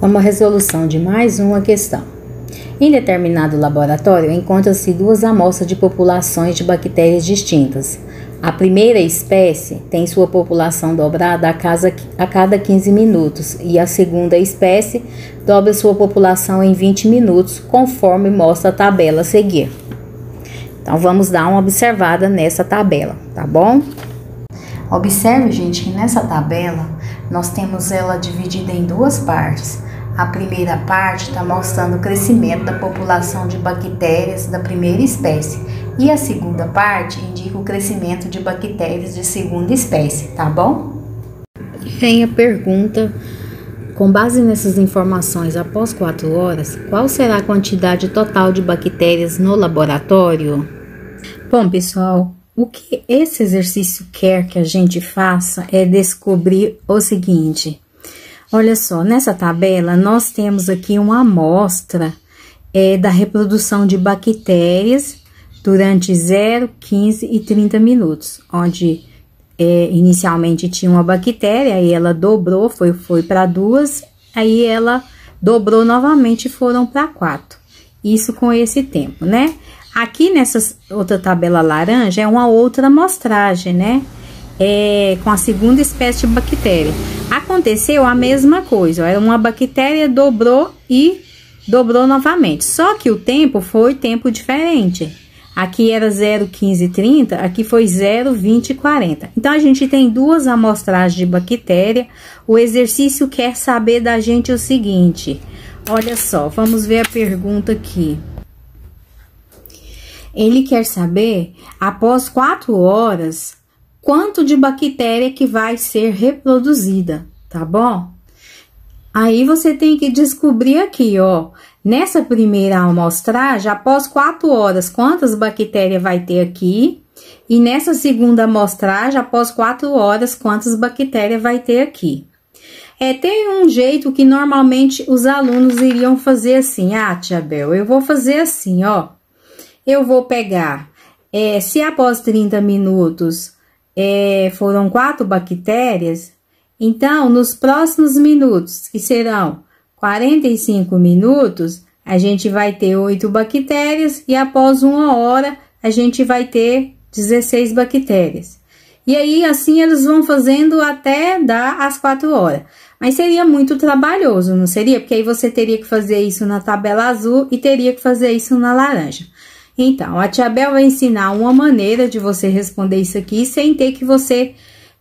como a resolução de mais uma questão. Em determinado laboratório encontram-se duas amostras de populações de bactérias distintas. A primeira espécie tem sua população dobrada a, casa, a cada 15 minutos e a segunda espécie dobra sua população em 20 minutos, conforme mostra a tabela a seguir. Então vamos dar uma observada nessa tabela, tá bom? Observe, gente, que nessa tabela nós temos ela dividida em duas partes. A primeira parte está mostrando o crescimento da população de bactérias da primeira espécie e a segunda parte indica o crescimento de bactérias de segunda espécie, tá bom? Vem a pergunta: com base nessas informações, após 4 horas, qual será a quantidade total de bactérias no laboratório? Bom, pessoal, o que esse exercício quer que a gente faça é descobrir o seguinte: Olha só, nessa tabela nós temos aqui uma amostra é, da reprodução de bactérias durante 0, 15 e 30 minutos, onde é, inicialmente tinha uma bactéria, aí ela dobrou, foi, foi para duas, aí ela dobrou novamente e foram para quatro. Isso com esse tempo, né? Aqui nessa outra tabela laranja é uma outra amostragem, né? é, com a segunda espécie de bactéria. Aconteceu a mesma coisa, era uma bactéria dobrou e dobrou novamente, só que o tempo foi tempo diferente. Aqui era 0,1530, aqui foi 0,2040. Então, a gente tem duas amostragens de bactéria. O exercício quer saber da gente o seguinte. Olha só, vamos ver a pergunta aqui. Ele quer saber, após quatro horas, quanto de bactéria que vai ser reproduzida, tá bom? Aí você tem que descobrir aqui, ó, nessa primeira amostragem, após quatro horas, quantas bactérias vai ter aqui? E nessa segunda amostragem, após quatro horas, quantas bactérias vai ter aqui? É, tem um jeito que normalmente os alunos iriam fazer assim, ah, tia Bel, eu vou fazer assim, ó. Eu vou pegar, é, se após 30 minutos é, foram quatro bactérias, então nos próximos minutos, que serão 45 minutos, a gente vai ter oito bactérias e após uma hora a gente vai ter 16 bactérias. E aí, assim, eles vão fazendo até dar as quatro horas. Mas seria muito trabalhoso, não seria? Porque aí você teria que fazer isso na tabela azul e teria que fazer isso na laranja. Então, a Tia Bel vai ensinar uma maneira de você responder isso aqui sem ter que você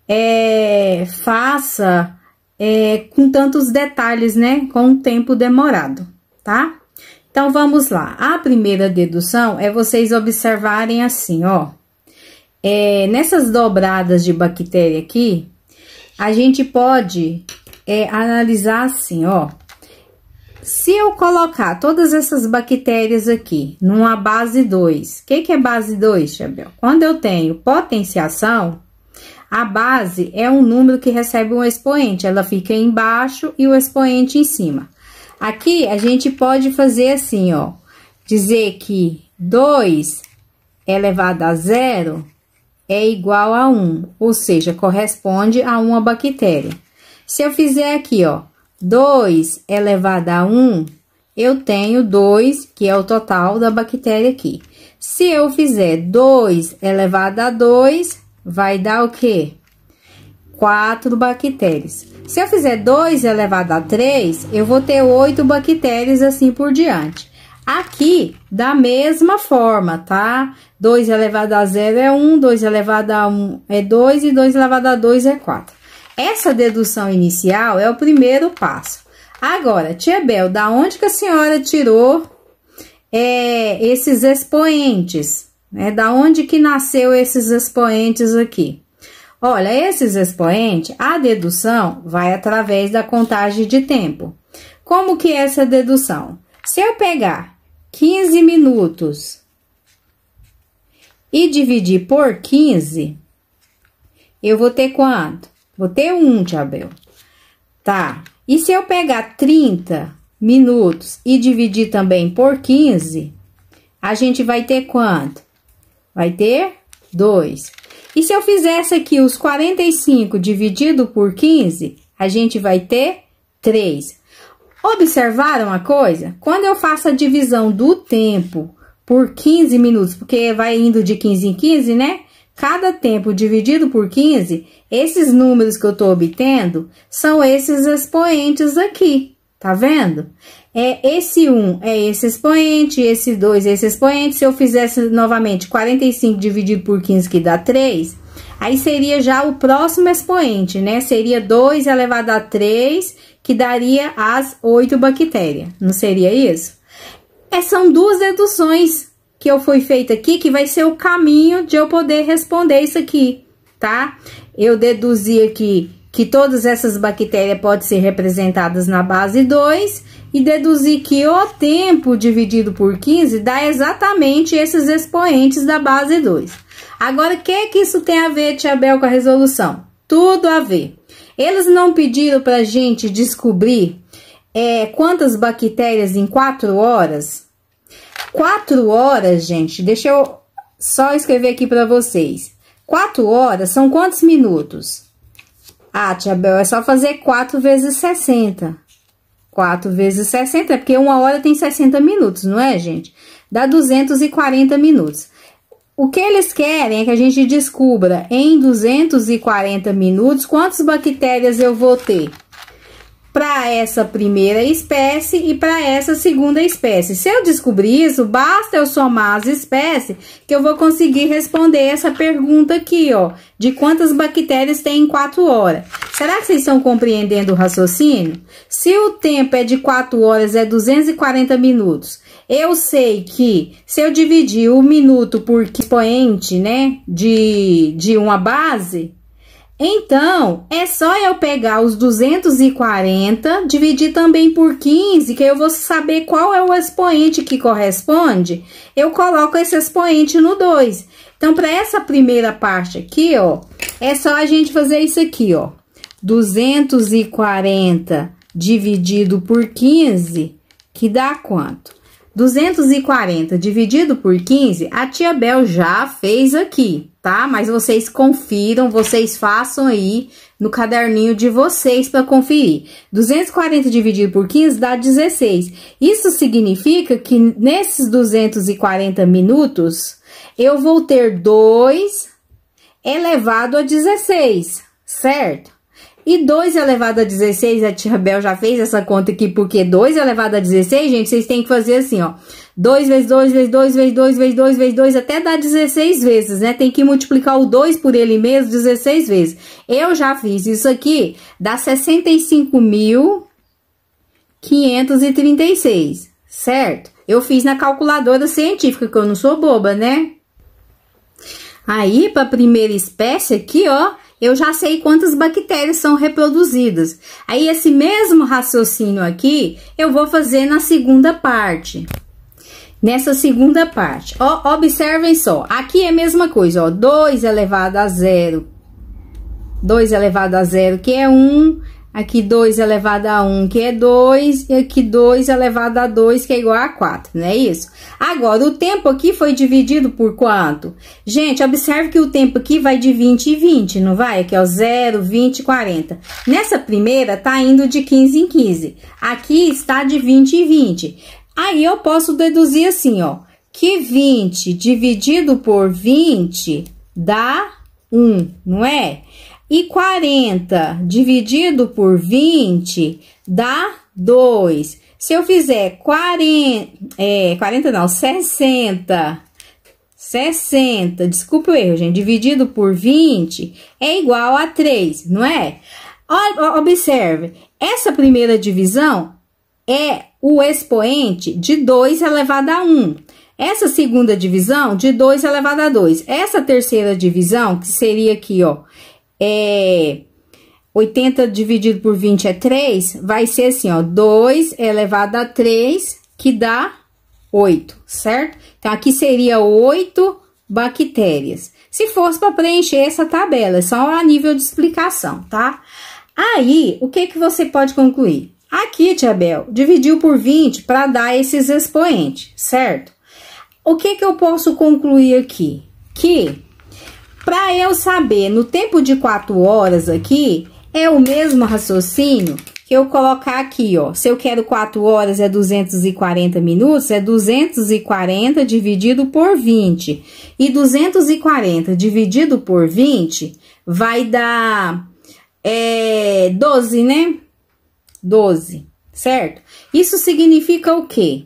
é, faça é, com tantos detalhes, né? Com um tempo demorado, tá? Então, vamos lá. A primeira dedução é vocês observarem assim, ó. É, nessas dobradas de bactéria aqui, a gente pode é, analisar assim, ó. Se eu colocar todas essas bactérias aqui numa base 2, o que, que é base 2, Xabel? Quando eu tenho potenciação, a base é um número que recebe um expoente, ela fica embaixo e o expoente em cima. Aqui a gente pode fazer assim, ó, dizer que 2 elevado a zero é igual a 1, um, ou seja, corresponde a uma bactéria. Se eu fizer aqui, ó, 2 elevado a 1, eu tenho 2, que é o total da bactéria aqui. Se eu fizer 2 elevado a 2, vai dar o quê? 4 bactérias. Se eu fizer 2 elevado a 3, eu vou ter 8 bactérias assim por diante. Aqui, da mesma forma, tá? 2 elevado a 0 é 1, 2 elevado a 1 é 2 e 2 elevado a 2 é 4. Essa dedução inicial é o primeiro passo. Agora, tia Bel, da onde que a senhora tirou é, esses expoentes? Né? Da onde que nasceu esses expoentes aqui? Olha, esses expoentes, a dedução vai através da contagem de tempo. Como que é essa dedução? Se eu pegar 15 minutos e dividir por 15, eu vou ter quanto? Vou ter um Tiabel. Tá. E se eu pegar 30 minutos e dividir também por 15, a gente vai ter quanto? Vai ter 2. E se eu fizesse aqui os 45 dividido por 15, a gente vai ter 3. Observaram a coisa? Quando eu faço a divisão do tempo por 15 minutos, porque vai indo de 15 em 15, né? cada tempo dividido por 15, esses números que eu estou obtendo são esses expoentes aqui, tá vendo? É esse 1 é esse expoente, esse 2 é esse expoente. Se eu fizesse novamente 45 dividido por 15, que dá 3, aí seria já o próximo expoente, né? Seria 2 elevado a 3, que daria as 8 bactérias, não seria isso? É, são duas deduções que eu fui feita aqui, que vai ser o caminho de eu poder responder isso aqui, tá? Eu deduzi aqui que todas essas bactérias podem ser representadas na base 2 e deduzi que o tempo dividido por 15 dá exatamente esses expoentes da base 2. Agora, o que, é que isso tem a ver, Tia Bel, com a resolução? Tudo a ver. Eles não pediram para gente descobrir é, quantas bactérias em 4 horas Quatro horas, gente, deixa eu só escrever aqui para vocês. Quatro horas são quantos minutos? Ah, Tia Bel, é só fazer 4 vezes 60. 4 vezes 60, é porque uma hora tem 60 minutos, não é, gente? Dá 240 minutos. O que eles querem é que a gente descubra em 240 minutos quantas bactérias eu vou ter para essa primeira espécie e para essa segunda espécie. Se eu descobrir isso, basta eu somar as espécies que eu vou conseguir responder essa pergunta aqui, ó, de quantas bactérias tem em 4 horas. Será que vocês estão compreendendo o raciocínio? Se o tempo é de 4 horas, é 240 minutos. Eu sei que se eu dividir o minuto por expoente, né, de, de uma base, então, é só eu pegar os 240, dividir também por 15, que eu vou saber qual é o expoente que corresponde. Eu coloco esse expoente no 2. Então, para essa primeira parte aqui, ó, é só a gente fazer isso aqui, ó. 240 dividido por 15, que dá quanto? 240 dividido por 15, a tia Bel já fez aqui, tá? Mas vocês confiram, vocês façam aí no caderninho de vocês para conferir. 240 dividido por 15 dá 16. Isso significa que nesses 240 minutos, eu vou ter 2 elevado a 16, certo? E 2 elevado a 16, a tia Bel já fez essa conta aqui, porque 2 elevado a 16, gente, vocês têm que fazer assim, ó. 2 vezes 2 vezes 2 vezes 2 vezes 2 vezes 2, até dar 16 vezes, né? Tem que multiplicar o 2 por ele mesmo 16 vezes. Eu já fiz isso aqui, dá 65.536, certo? Eu fiz na calculadora científica, que eu não sou boba, né? Aí, pra primeira espécie aqui, ó, eu já sei quantas bactérias são reproduzidas. Aí, esse mesmo raciocínio aqui, eu vou fazer na segunda parte. Nessa segunda parte, ó, observem só. Aqui é a mesma coisa, ó. 2 elevado a zero 2 elevado a zero que é 1. Um, Aqui 2 é elevado a 1, que é 2, e aqui 2 é elevado a 2, que é igual a 4, não é isso? Agora, o tempo aqui foi dividido por quanto? Gente, observe que o tempo aqui vai de 20 e 20, não vai? Aqui ó, 0, 20 e 40. Nessa primeira, tá indo de 15 em 15. Aqui está de 20 e 20. Aí, eu posso deduzir assim, ó, que 20 dividido por 20 dá 1, não é? não é? E 40 dividido por 20 dá 2. Se eu fizer 40, é, 40 não, 60, 60, desculpa o erro, gente, dividido por 20 é igual a 3, não é? Observe, essa primeira divisão é o expoente de 2 elevado é a 1. Essa segunda divisão de 2 elevado é a 2. Essa terceira divisão, que seria aqui, ó, é, 80 dividido por 20 é 3, vai ser assim, ó, 2 elevado a 3, que dá 8, certo? Então, aqui seria 8 bactérias. Se fosse para preencher essa tabela, é só a nível de explicação, tá? Aí, o que, que você pode concluir? Aqui, Tia Bel, dividiu por 20 para dar esses expoentes, certo? O que, que eu posso concluir aqui? Que para eu saber, no tempo de 4 horas aqui, é o mesmo raciocínio que eu colocar aqui, ó. Se eu quero 4 horas, é 240 minutos, é 240 dividido por 20. E 240 dividido por 20 vai dar é, 12, né? 12, certo? Isso significa o quê?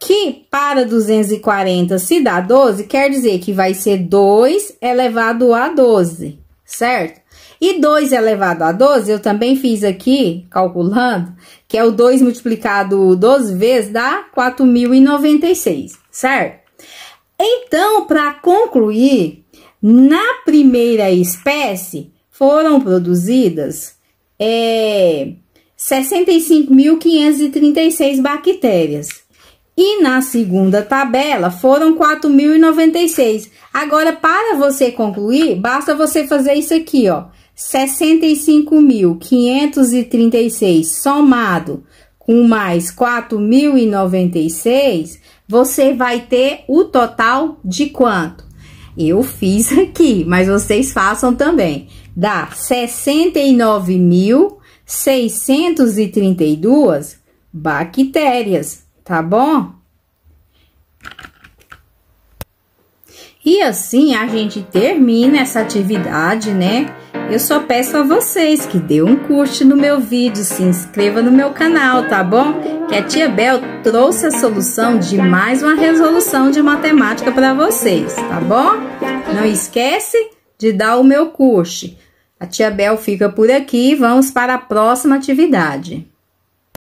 que para 240 se dá 12, quer dizer que vai ser 2 elevado a 12, certo? E 2 elevado a 12, eu também fiz aqui, calculando, que é o 2 multiplicado 12 vezes dá 4.096, certo? Então, para concluir, na primeira espécie foram produzidas é, 65.536 bactérias. E na segunda tabela foram 4.096. Agora, para você concluir, basta você fazer isso aqui, ó. 65.536 somado com mais 4.096, você vai ter o total de quanto? Eu fiz aqui, mas vocês façam também. Dá 69.632 bactérias tá bom? E assim a gente termina essa atividade, né? Eu só peço a vocês que dê um curte no meu vídeo, se inscreva no meu canal, tá bom? Que a tia Bel trouxe a solução de mais uma resolução de matemática para vocês, tá bom? Não esquece de dar o meu curte. A tia Bel fica por aqui, vamos para a próxima atividade.